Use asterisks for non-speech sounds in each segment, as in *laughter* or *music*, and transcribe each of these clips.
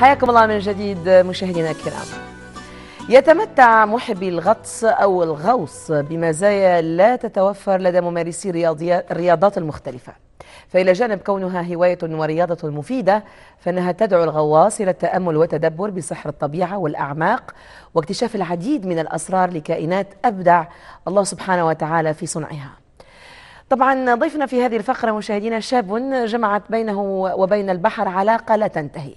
حياكم الله من جديد مشاهدينا الكرام يتمتع محبي الغطس أو الغوص بمزايا لا تتوفر لدى ممارسي الرياضات المختلفة فإلى جانب كونها هواية ورياضة مفيدة فإنها تدعو الغواص إلى التأمل والتدبر بسحر الطبيعة والأعماق واكتشاف العديد من الأسرار لكائنات أبدع الله سبحانه وتعالى في صنعها طبعا ضيفنا في هذه الفقرة مشاهدينا شاب جمعت بينه وبين البحر علاقة لا تنتهي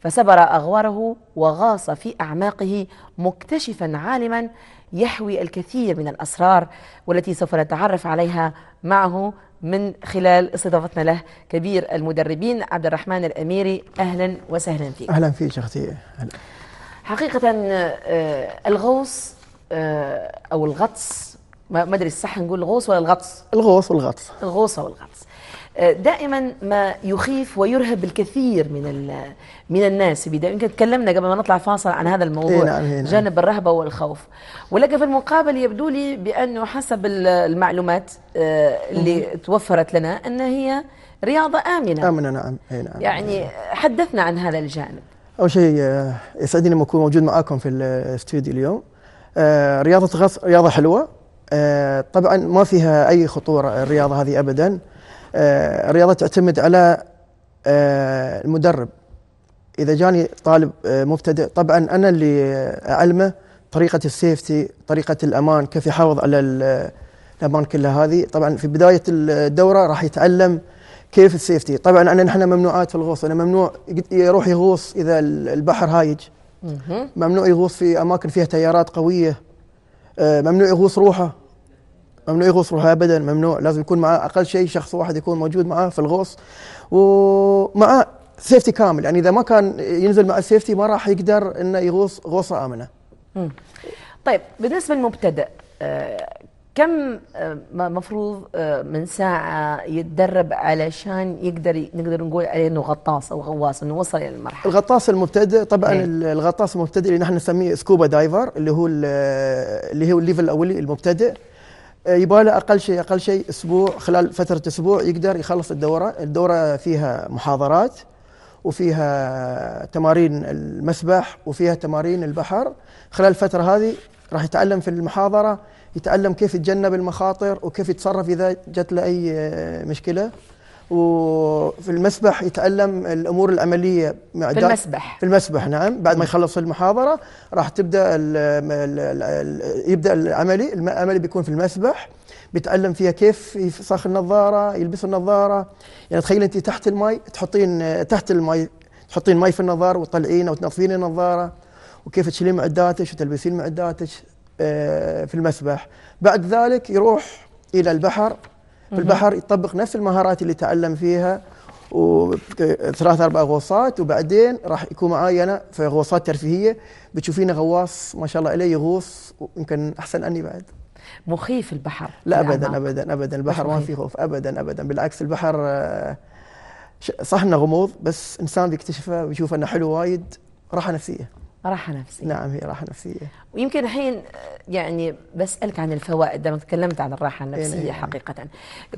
فسبر أغواره وغاص في أعماقه مكتشفا عالما يحوي الكثير من الأسرار والتي سوف نتعرف عليها معه من خلال استضافتنا له كبير المدربين عبد الرحمن الأميري أهلا وسهلا فيك أهلا فيك أختي أهلا. حقيقة آه، الغوص آه، أو الغطس ما ادري الصح نقول الغوص ولا الغطس الغوص والغطس الغوص والغطس آه، دائما ما يخيف ويرهب الكثير من من الناس بداية يمكن تكلمنا قبل ما نطلع فاصل عن هذا الموضوع نعم نعم. جانب الرهبة والخوف ولكن في المقابل يبدو لي بأنه حسب المعلومات آه، اللي توفرت لنا أن هي رياضة آمنة آمنة نعم, إيه، نعم. يعني حدثنا عن هذا الجانب أول شيء آه، يسعدني أكون موجود معاكم في الاستوديو اليوم رياضة غطس رياضة حلوة طبعا ما فيها أي خطورة الرياضة هذه أبدا آه، الرياضه تعتمد على آه، المدرب اذا جاني طالب آه، مبتدئ طبعا انا اللي اعلمه طريقه السيفتي طريقه الامان كيف يحافظ على الامان كلها هذه طبعا في بدايه الدوره راح يتعلم كيف السيفتي طبعا انا نحن ممنوعات في الغوص انا ممنوع يروح يغوص اذا البحر هايج ممنوع يغوص في اماكن فيها تيارات قويه ممنوع يغوص روحه ممنوع يغوص روحه ابدا ممنوع لازم يكون معاه اقل شيء شخص واحد يكون موجود معاه في الغوص ومعاه سيفتي كامل يعني اذا ما كان ينزل مع السيفتي ما راح يقدر انه يغوص غوصه امنه. طيب بالنسبه للمبتدئ آه، كم آه، مفروض آه، من ساعة يتدرب علشان يقدر نقدر نقول عليه انه غطاس او غواص انه وصل الى المرحلة الغطاس المبتدئ طبعا ايه؟ الغطاس المبتدئ اللي نحن نسميه سكوبا دايفر اللي هو اللي هو الليفل الاولي المبتدئ آه، يبغى له اقل شيء اقل شيء اسبوع خلال فتره اسبوع يقدر يخلص الدوره، الدوره فيها محاضرات وفيها تمارين المسبح وفيها تمارين البحر، خلال الفتره هذه راح يتعلم في المحاضره يتعلم كيف يتجنب المخاطر وكيف يتصرف اذا جت له اي آه، مشكله وفي المسبح يتعلم الأمور العملية في المسبح في المسبح نعم بعد ما يخلص المحاضرة راح تبدأ الـ الـ الـ يبدأ العملي العملي بيكون في المسبح بيتعلم فيها كيف يفسخ النظارة يلبس النظارة يعني تخيل أنت تحت المي تحطين تحت المي تحطين مي في النظارة وتطلعين أو تنظفين النظارة وكيف تشيلين معداتك وتلبسين معداتك آه، في المسبح بعد ذلك يروح إلى البحر في البحر يطبق نفس المهارات اللي تعلم فيها وثلاث اربع غوصات وبعدين راح يكون معاي انا في غوصات ترفيهيه بتشوفين غواص ما شاء الله عليه يغوص يمكن احسن عني بعد مخيف البحر لا ابدا ابدا ابدا البحر ما في خوف ابدا ابدا بالعكس البحر آه، صح انه غموض بس انسان بيكتشفه ويشوف انه حلو وايد راحه نفسيه راحة نفسية نعم هي راحة نفسية ويمكن الحين آه، يعني بسألك عن الفوائد لما تكلمت عن الراحة إيه، النفسية يعني حقيقة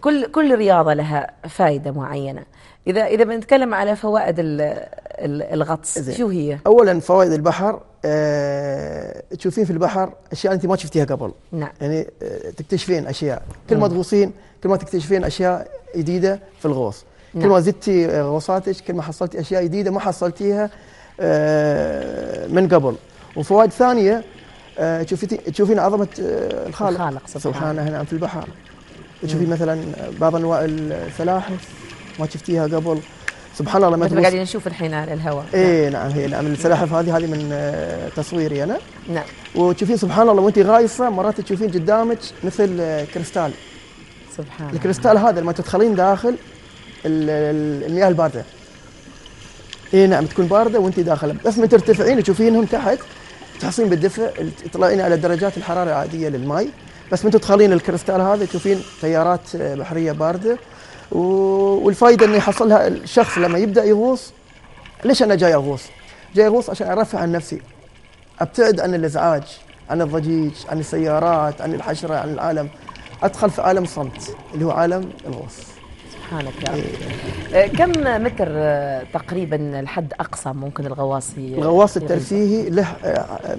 كل كل رياضة لها فائدة معينة إذا إذا بنتكلم على فوائد الغطس زي. شو هي؟ أولا فوائد البحر أه تشوفين في البحر أشياء أنت ما شفتيها قبل نعم يعني آه، تكتشفين أشياء كل ما تغوصين كل ما تكتشفين أشياء جديدة في الغوص نعم. كل ما زدتي غوصاتك كل ما حصلتي أشياء جديدة ما حصلتيها آه، من قبل وفوائد ثانيه آه، تشوفين تشوفين عظمه آه، الخالق, الخالق سبحانه نعم في البحر تشوفين مثلا بعض انواع السلاحف ما شفتيها قبل سبحان الله مثل قاعدين نشوف الحين على الهواء اي نعم هي نعم السلاحف نعم. هذه هذه من تصويري انا نعم وتشوفين سبحان الله وانت غايصه مرات تشوفين قدامك مثل كريستال سبحان الكريستال هذا لما تدخلين داخل المياه البارده اي نعم تكون بارده وانت داخله بس ما ترتفعين تشوفينهم تحت تحصلين بالدفء تطلعين على درجات الحراره العاديه للماء بس من تدخلين الكريستال هذا تشوفين تيارات آه، بحريه بارده والفائده انه يحصلها الشخص لما يبدا يغوص ليش انا جاي اغوص؟ جاي اغوص عشان ارفع عن نفسي ابتعد عن الازعاج عن الضجيج عن السيارات عن الحشره عن العالم ادخل في عالم صمت اللي هو عالم الغوص سبحانك يا رب إيه. آه، كم متر آه، تقريبا الحد اقصى ممكن الغواصي الغواص الترفيهي له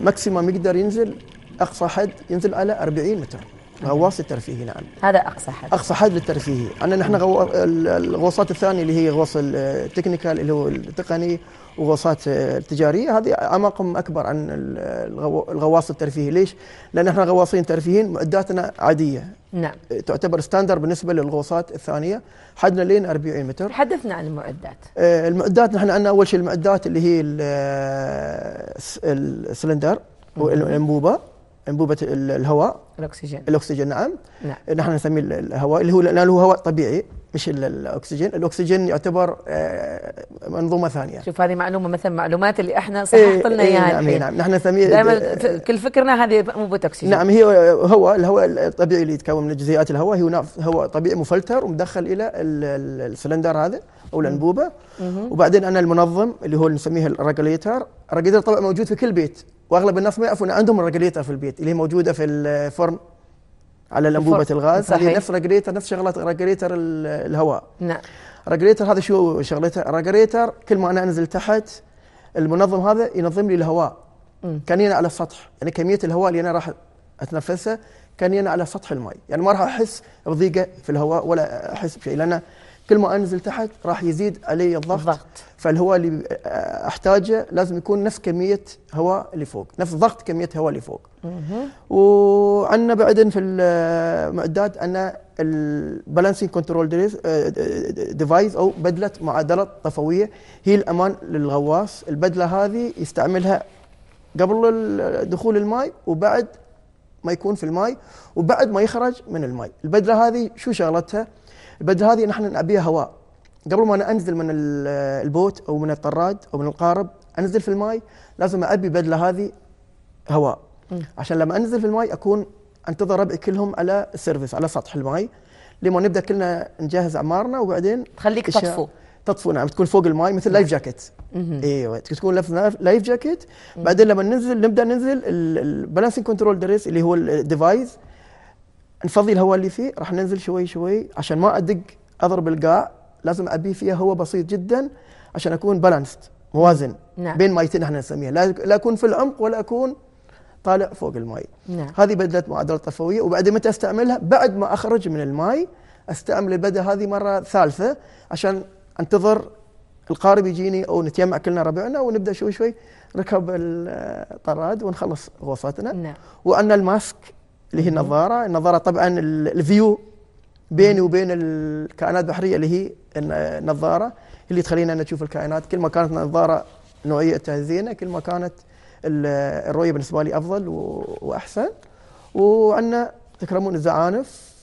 ماكسيموم آه، يقدر ينزل اقصى حد ينزل على 40 متر غواص الترفيهي نعم هذا اقصى حد اقصى حد للترفيهي عندنا نحن غو... الغواصات الثانيه اللي هي غواص التكنيكال اللي هو التقني وغواصات التجاريه هذه اعماقهم اكبر عن الغواص الترفيهي ليش؟ لان احنا غواصين ترفيهيين معداتنا عاديه نعم تعتبر ستاندر بالنسبه للغوصات الثانيه حدنا لين 40 متر حدثنا عن المعدات المعدات آه، نحن عندنا اول شيء المعدات اللي هي آه، السلندر والانبوبه انبوبه الهواء الاكسجين الاكسجين نعم, نعم. نحن نسميه الهواء اللي هو لانه هواء طبيعي مش الاكسجين الاكسجين يعتبر آه، منظومه ثانيه شوف هذه معلومه مثلا معلومات اللي احنا إيه، صححت لنا اياها يعني. نعم إيه، نعم نحن نسميه دائما إيه، كل فكرنا هذه مو بوتكسجين نعم هي هو الهواء الطبيعي اللي يتكون من جزيئات الهواء هو هواء طبيعي مفلتر ومدخل الى السلندر هذا او الانبوبه وبعدين انا المنظم اللي هو نسميه الريجليتر الريجليتر طبعا موجود في كل بيت واغلب الناس ما يعرفون عندهم الريجليتر في البيت اللي هي موجوده في الفرن على الانبوبه الغاز صحيح. هذه نفس ريجريتر نفس شغله ريجريتر الهواء نعم ريجريتر هذا شو شغلته ريجريتر كل ما انا انزل تحت المنظم هذا ينظم لي الهواء كان على السطح يعني كميه الهواء اللي انا راح اتنفسها كان على سطح الماء يعني ما راح احس بضيقه في الهواء ولا احس بشيء لانه كل ما انزل تحت راح يزيد علي الضغط, الضغط. فالهواء اللي احتاجه لازم يكون نفس كميه هواء اللي فوق نفس ضغط كميه هواء اللي فوق وعندنا بعد في المعدات ان البالانسنج كنترول ديفايس او بدله معادله طفويه هي الامان للغواص البدله هذه يستعملها قبل دخول الماء وبعد ما يكون في الماء وبعد ما يخرج من الماء البدله هذه شو شغلتها البدله هذه نحن نعبيها هواء قبل ما انا انزل من البوت او من الطراد او من القارب انزل في الماي لازم ابي بدله هذه هواء عشان لما انزل في الماي اكون انتظر ربعي كلهم على السيرفيس على سطح الماي لما نبدا كلنا نجهز اعمارنا وبعدين تخليك تطفو تطفو نعم تكون فوق الماي مثل لايف جاكيت ايوه تكون لايف جاكيت بعدين لما ننزل نبدا ننزل البالانسنج كنترول دريس اللي هو الديفايس نفضي الهواء اللي فيه راح ننزل شوي شوي عشان ما ادق اضرب القاع لازم ابي فيها هواء بسيط جدا عشان اكون بالانسد موازن نعم. بين مايتين احنا نسميها لا اكون في العمق ولا اكون طالع فوق الماي نعم. هذه بدله معادله طفويه وبعدين متى استعملها بعد ما اخرج من الماي استعمل البدله هذه مره ثالثه عشان انتظر القارب يجيني او نتجمع كلنا ربعنا ونبدا شوي شوي ركب الطراد ونخلص غوصاتنا نعم. وان الماسك اللي هي النظاره النظاره طبعا الفيو بيني وبين الكائنات البحريه اللي هي النظاره اللي تخلينا نشوف الكائنات كل ما كانت نظاره نوعية تهزينا كل ما كانت الرؤيه بالنسبه لي افضل واحسن وعندنا تكرمون الزعانف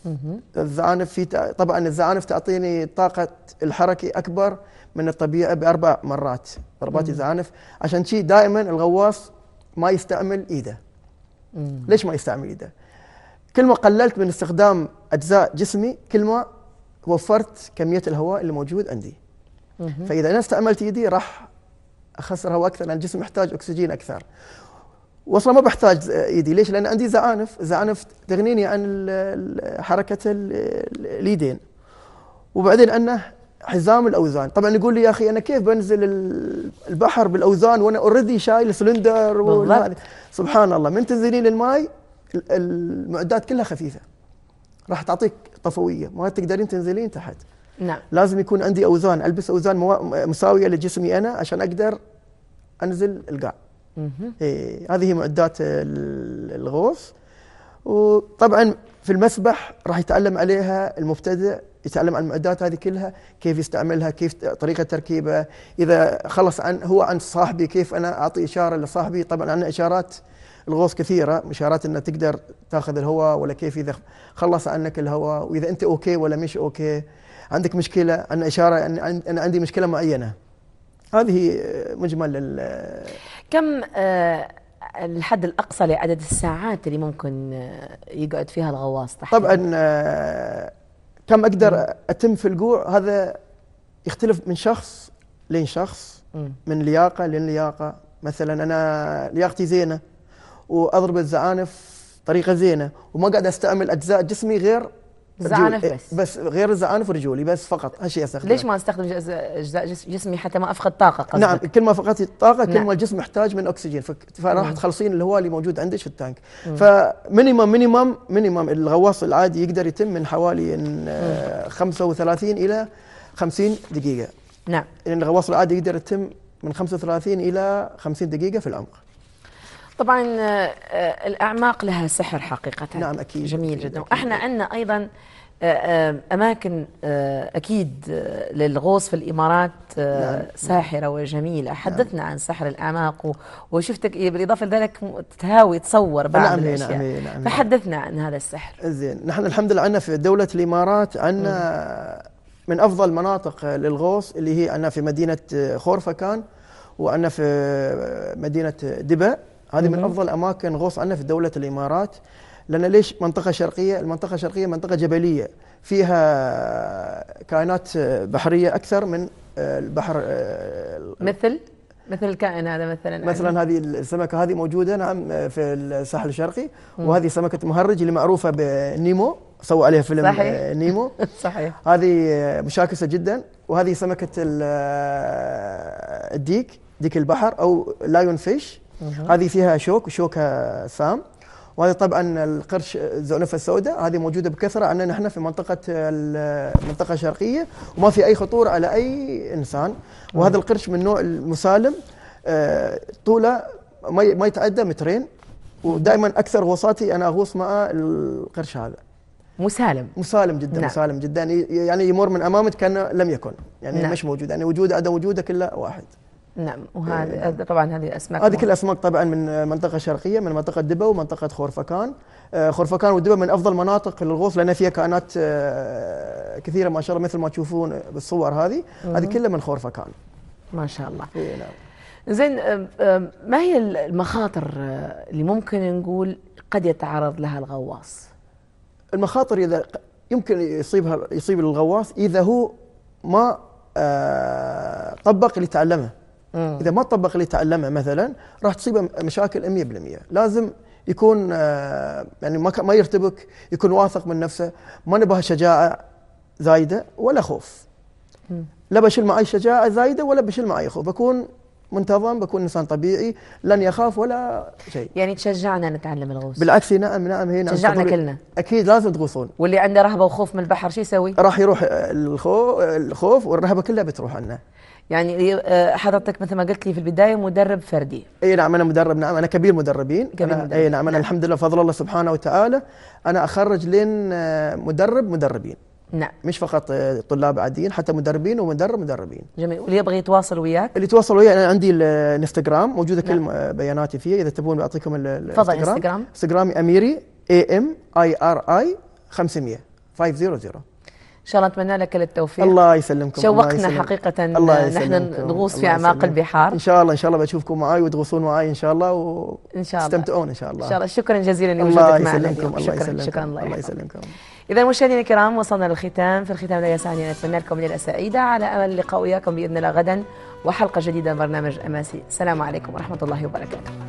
الزعانف في طبعا الزعانف تعطيني طاقه الحركه اكبر من الطبيعه باربع مرات ضربات الزعانف عشان شي دائما الغواص ما يستعمل ايده ليش ما يستعمل ايده؟ كل ما قللت من استخدام اجزاء جسمي كل ما وفرت كميه الهواء اللي موجود عندي فاذا انا استعملت ايدي راح اخسر هواء اكثر لان الجسم يحتاج اكسجين اكثر واصلا ما بحتاج ايدي ليش؟ لان عندي زعانف، زعانف تغنيني عن حركه الايدين. وبعدين انه حزام الاوزان، طبعا يقول لي يا اخي انا كيف بنزل البحر بالاوزان وانا اوريدي شايل سلندر سبحان الله من تنزلين الماي المعدات كلها خفيفه راح تعطيك طفويه ما تقدرين تنزلين تحت نعم لازم يكون عندي اوزان البس اوزان مساويه لجسمي انا عشان اقدر انزل القاع إيه هذه معدات الغوص وطبعا في المسبح راح يتعلم عليها المبتدئ يتعلم عن المعدات هذه كلها كيف يستعملها كيف طريقة تركيبها إذا خلص عن هو عن صاحبي كيف أنا أعطي إشارة لصاحبي طبعا عندنا إشارات الغوص كثيره اشارات انها تقدر تاخذ الهواء ولا كيف اذا خلص عنك الهواء واذا انت اوكي ولا مش اوكي عندك مشكله أن اشاره ان انا عندي مشكله معينه هذه مجمل كم آه، الحد الاقصى لعدد الساعات اللي ممكن آه، يقعد فيها الغواص تحت طبعا آه، كم اقدر اتم في القوع هذا يختلف من شخص لين شخص من لياقه لين لياقه مثلا انا لياقتي زينه واضرب الزعانف طريقه زينه وما قاعد استعمل اجزاء جسمي غير زعانف إيه، بس بس غير الزعانف ورجولي بس فقط هالشيء استخدمه ليش ما استخدم اجزاء جسمي حتى ما افقد طاقه قصدك؟ نعم كل ما فقدت الطاقه كل نعم. ما الجسم محتاج من اكسجين فراح تخلصين الهواء اللي موجود عندك في التانك فمينيمم مينيمم مينيمم الغواص العادي يقدر يتم من حوالي من 35 آه، الى 50 دقيقه نعم الغواص العادي يقدر يتم من 35 الى 50 دقيقه في العمق طبعا آه، آه، الأعماق لها سحر حقيقة نعم أكيد جميل جدا أكيد وإحنا عندنا أيضا آه، أماكن أكيد للغوص في الإمارات نعم،, نعم. ساحرة وجميلة نعم. حدثنا عن سحر الأعماق وشفتك إيه، بالإضافة لذلك تهاوي تصور بعض نعم, نعم، الأشياء نعم نعم فحدثنا عن هذا السحر زين نحن الحمد لله عندنا في دولة الإمارات عندنا من أفضل مناطق للغوص اللي هي عندنا في مدينة خورفكان وعندنا في مدينة دبا هذه من افضل اماكن غوص عنها في دوله الامارات لان ليش منطقه شرقيه المنطقه الشرقيه منطقه جبليه فيها كائنات بحريه اكثر من البحر آه، مثل مثل الكائن هذا مثلا يعني. مثلا هذه السمكه هذه موجوده نعم في الساحل الشرقي وهذه سمكه مهرج اللي معروفه بنيمو سووا عليها فيلم آه، صحيح. *laughs* نيمو صحيح هذه مشاكسه جدا وهذه سمكه آه، الديك ديك البحر او لايون فيش هذه فيها شوك وشوكة سام وهذه طبعا القرش الزعنفه السوداء هذه موجوده بكثره عندنا نحن في منطقه المنطقه الشرقيه وما في اي خطوره على اي انسان وهذا القرش من نوع المسالم آه، طوله ما يتعدى مترين ودائما اكثر غوصاتي انا اغوص مع القرش هذا مسالم مسالم جدا نعم. مسالم جدا يعني يمر من امامك كانه لم يكن يعني نعم. مش موجود يعني وجوده عدم وجوده كله واحد نعم وهذا آه، طبعا هذه الاسماك هذه كل الاسماك طبعا من منطقه شرقيه من منطقه دبا ومنطقه خورفكان آه، خورفكان ودبا من افضل مناطق للغوص لان فيها كائنات آه، كثيره ما شاء الله مثل ما تشوفون بالصور هذه هذه كلها من خورفكان ما شاء الله اي نعم زين ما هي المخاطر اللي ممكن نقول قد يتعرض لها الغواص المخاطر اذا يمكن يصيبها يصيب الغواص اذا هو ما طبق اللي تعلمه اذا ما طبق اللي تعلمه مثلا راح تصيبه مشاكل 100% لازم يكون آه، يعني ما ما يرتبك يكون واثق من نفسه ما نبغى شجاعه زايده ولا خوف لا بشيل معي شجاعه زايده ولا بشيل معي خوف بكون منتظم بكون انسان طبيعي لن يخاف ولا شيء يعني تشجعنا نتعلم الغوص بالعكس نعم نعم هي نعم تشجعنا كلنا اكيد لازم تغوصون واللي عنده رهبه وخوف من البحر شو يسوي؟ راح يروح آه، الخوف آه، الخوف والرهبه كلها بتروح عنه يعني آه، حضرتك مثل ما قلت لي في البدايه مدرب فردي اي نعم انا مدرب نعم انا كبير مدربين كبير أنا مدرب. اي نعم انا نعم. الحمد لله فضل الله سبحانه وتعالى انا اخرج لين مدرب مدربين نعم مش فقط آه، طلاب عاديين حتى مدربين ومدرب مدربين جميل واللي يبغى يتواصل وياك اللي يتواصل وياي انا عندي الانستغرام موجوده نعم. كل آه، بياناتي فيه اذا تبون بعطيكم الانستغرام تفضل انستغرامي اميري اي ام اي ار اي 500 500 ان شاء الله نتمنى لك التوفيق الله يسلمكم شوقنا الله يسلمكم. حقيقه الله يسلمكم. نحن نغوص في اعماق البحار ان شاء الله ان شاء الله بشوفكم معاي وتغوصون معاي ان شاء الله و... ان شاء الله تستمتعون ان شاء الله ان شاء الله شكرا جزيلا لوجودك معنا الله يسلمكم الله يسلمكم شكرا الله, الله يسلمكم اذا مشاهدينا الكرام وصلنا للختام في الختام لا يسعني ان اتمنى لكم ليله سعيده على امل اللقاء وياكم باذن الله غدا وحلقه جديده من برنامج اماسي السلام عليكم ورحمه الله وبركاته